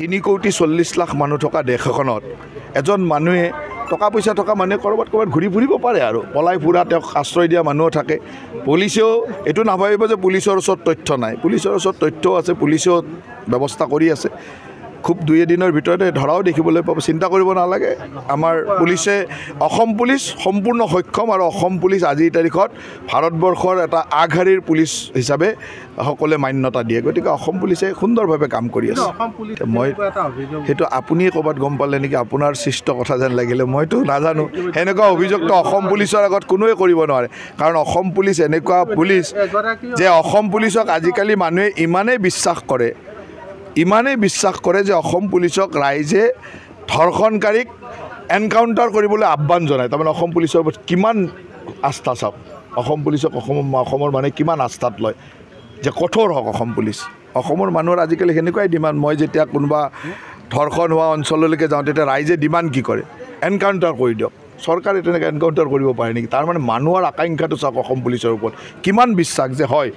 তিনি কোটি চল্লিছ লাখ মানুহ থকা দেশ এখনত এজন মানুহে টকা পইচা থকা মানুহে ক'ৰবাত ক'ৰবাত ঘূৰি ফুৰিব পাৰে আৰু পলাই ফুৰা তেওঁক আশ্ৰয় দিয়া মানুহো থাকে পুলিচেও এইটো নাভাবিব যে পুলিচৰ ওচৰত তথ্য নাই পুলিচৰ ওচৰত তথ্যও আছে পুলিচেও ব্যৱস্থা কৰি আছে খুব দুই এদিনৰ ভিতৰতে ধৰাও দেখিবলৈ পাব চিন্তা কৰিব নালাগে আমাৰ পুলিচে অসম পুলিচ সম্পূৰ্ণ সক্ষম আৰু অসম পুলিচ আজিৰ তাৰিখত ভাৰতবৰ্ষৰ এটা আগশাৰীৰ পুলিচ হিচাপে সকলোৱে মান্যতা দিয়ে গতিকে অসম পুলিচে সুন্দৰভাৱে কাম কৰি আছে মই সেইটো আপুনিয়ে ক'ৰবাত গম পালে নেকি আপোনাৰ সৃষ্ট কথা যেন লাগিলে মইতো নাজানো সেনেকুৱা অভিযোগটো অসম পুলিচৰ আগত কোনোৱে কৰিব নোৱাৰে কাৰণ অসম পুলিচ এনেকুৱা পুলিচ যে অসম পুলিচক আজিকালি মানুহে ইমানেই বিশ্বাস কৰে ইমানেই বিশ্বাস কৰে যে অসম পুলিচক ৰাইজে ধৰ্ষণকাৰীক এনকাউণ্টাৰ কৰিবলৈ আহ্বান জনায় তাৰমানে অসম পুলিচৰ ওপৰত কিমান আস্থা চাওক অসম পুলিচক অসম অসমৰ মানুহে কিমান আস্থাত লয় যে কঠোৰ হওক অসম পুলিচ অসমৰ মানুহৰ আজিকালি সেনেকুৱাই ডিমাণ্ড মই যেতিয়া কোনোবা ধৰ্ষণ হোৱা অঞ্চললৈকে যাওঁ তেতিয়া ৰাইজে ডিমাণ্ড কি কৰে এনকাউণ্টাৰ কৰি দিয়ক চৰকাৰে তেনেকৈ এনকাউণ্টাৰ কৰিব পাৰে নেকি তাৰমানে মানুহৰ আকাংক্ষাটো চাওক অসম পুলিচৰ ওপৰত কিমান বিশ্বাস যে হয়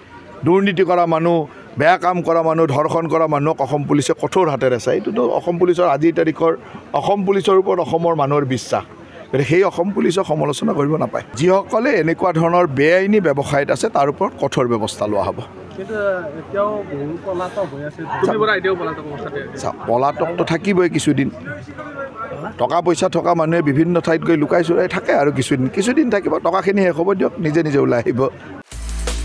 দুৰ্নীতি কৰা মানুহ বেয়া কাম কৰা মানুহ ধৰ্ষণ কৰা মানুহক অসম পুলিচে কঠোৰ হাতেৰে চায় এইটোতো অসম পুলিচৰ আজিৰ তাৰিখৰ অসম পুলিচৰ ওপৰত অসমৰ মানুহৰ বিশ্বাস গতিকে সেই অসম পুলিচক সমালোচনা কৰিব নাপায় যিসকলে এনেকুৱা ধৰণৰ বেআইনী ব্যৱসায়ত আছে তাৰ ওপৰত কঠোৰ ব্যৱস্থা লোৱা হ'ব পলাতকটো থাকিবই কিছুদিন টকা পইচা থকা মানুহে বিভিন্ন ঠাইত গৈ লুকাই চুৰাই থাকে আৰু কিছুদিন কিছুদিন থাকিব টকাখিনি শেষ হ'ব দিয়ক নিজে নিজে ওলাই আহিব